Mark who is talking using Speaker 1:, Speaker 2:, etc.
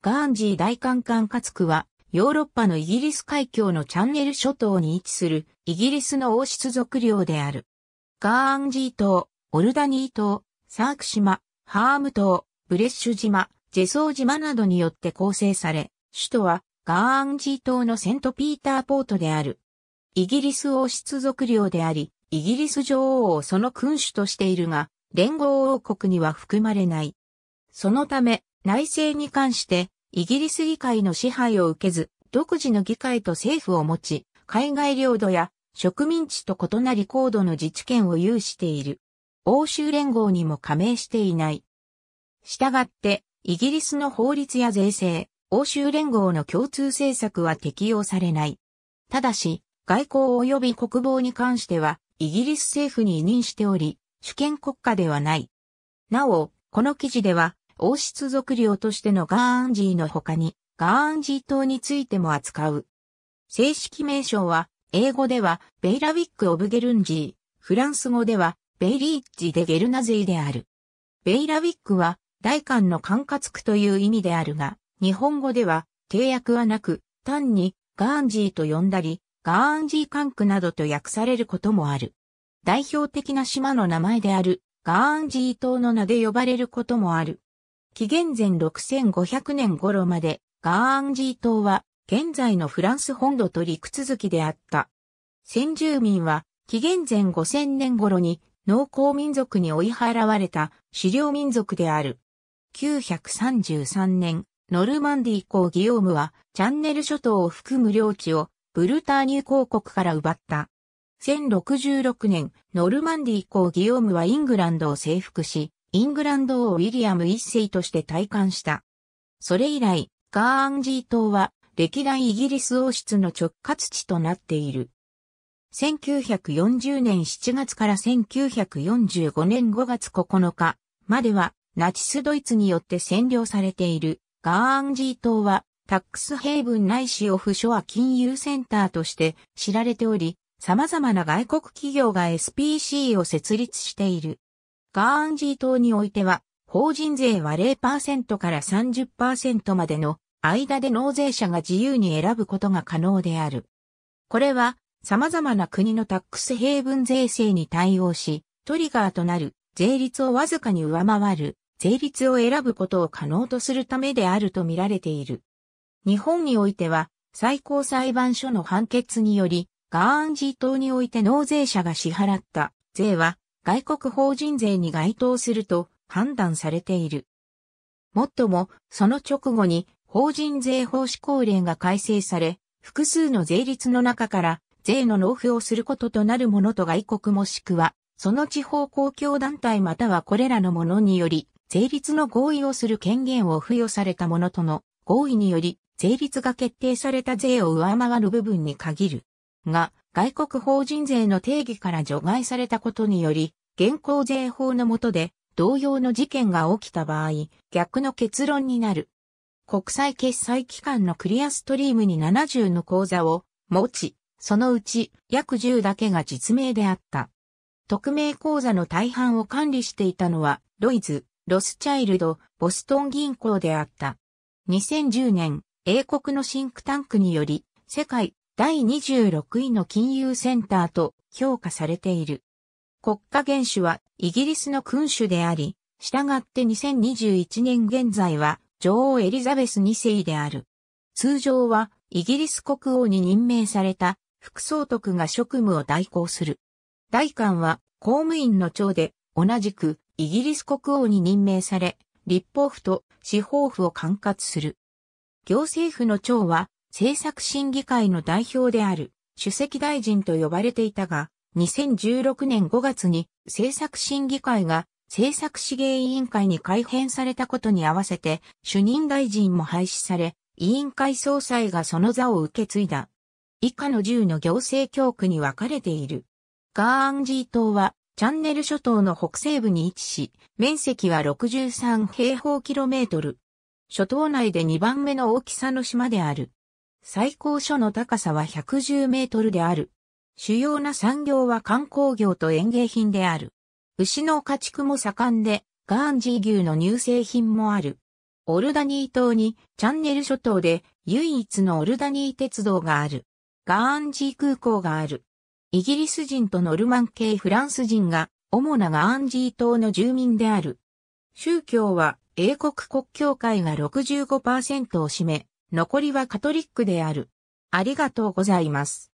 Speaker 1: ガーンジー大観艦カカツクは、ヨーロッパのイギリス海峡のチャンネル諸島に位置するイギリスの王室属領である。ガーンジー島、オルダニー島、サーク島、ハーム島、ブレッシュ島、ジェソー島などによって構成され、首都はガーンジー島のセントピーターポートである。イギリス王室属領であり、イギリス女王をその君主としているが、連合王国には含まれない。そのため、内政に関して、イギリス議会の支配を受けず、独自の議会と政府を持ち、海外領土や植民地と異なり高度の自治権を有している。欧州連合にも加盟していない。したがって、イギリスの法律や税制、欧州連合の共通政策は適用されない。ただし、外交及び国防に関しては、イギリス政府に委任しており、主権国家ではない。なお、この記事では、王室属領としてのガーンジーの他に、ガーンジー島についても扱う。正式名称は、英語では、ベイラウィック・オブ・ゲルンジー、フランス語では、ベイリーッジ・デ・ゲルナゼイである。ベイラウィックは、大韓の管轄区という意味であるが、日本語では、定約はなく、単に、ガーンジーと呼んだり、ガーンジー管区などと訳されることもある。代表的な島の名前である、ガーンジー島の名で呼ばれることもある。紀元前6500年頃までガーンジー島は現在のフランス本土と陸続きであった。先住民は紀元前5000年頃に農耕民族に追い払われた狩猟民族である。933年、ノルマンディー公ギオームはチャンネル諸島を含む領地をブルターニュ公国から奪った。1066年、ノルマンディー公ギオームはイングランドを征服し、イングランド王ウィリアム一世として退官した。それ以来、ガーンジー島は歴代イギリス王室の直轄地となっている。1940年7月から1945年5月9日まではナチスドイツによって占領されているガーンジー島はタックスヘイブン内市オフショア金融センターとして知られており、様々な外国企業が SPC を設立している。ガーンジー島においては、法人税は0%から30%までの間で納税者が自由に選ぶことが可能である。これは様々な国のタックスヘイブン税制に対応し、トリガーとなる税率をわずかに上回る税率を選ぶことを可能とするためであると見られている。日本においては最高裁判所の判決により、ガーンジー島において納税者が支払った税は外国法人税に該当すると判断されている。もっとも、その直後に法人税法施行令が改正され、複数の税率の中から税の納付をすることとなるものと外国もしくは、その地方公共団体またはこれらのものにより、税率の合意をする権限を付与されたものとの合意により、税率が決定された税を上回る部分に限る。が外国法人税の定義から除外されたことにより、現行税法の下で同様の事件が起きた場合、逆の結論になる。国際決済機関のクリアストリームに70の口座を持ち、そのうち約10だけが実名であった。匿名口座の大半を管理していたのは、ロイズ、ロスチャイルド、ボストン銀行であった。2010年、英国のシンクタンクにより、世界第26位の金融センターと評価されている。国家元首はイギリスの君主であり、従って2021年現在は女王エリザベス2世である。通常はイギリス国王に任命された副総督が職務を代行する。代官は公務員の長で同じくイギリス国王に任命され、立法府と司法府を管轄する。行政府の長は政策審議会の代表である、主席大臣と呼ばれていたが、2016年5月に政策審議会が政策資源委員会に改編されたことに合わせて主任大臣も廃止され、委員会総裁がその座を受け継いだ。以下の10の行政教区に分かれている。ガーンジー島はチャンネル諸島の北西部に位置し、面積は63平方キロメートル。諸島内で2番目の大きさの島である。最高所の高さは110メートルである。主要な産業は観光業と園芸品である。牛の家畜も盛んで、ガーンジー牛の乳製品もある。オルダニー島にチャンネル諸島で唯一のオルダニー鉄道がある。ガーンジー空港がある。イギリス人とノルマン系フランス人が主なガーンジー島の住民である。宗教は英国国教会が65%を占め、残りはカトリックである。ありがとうございます。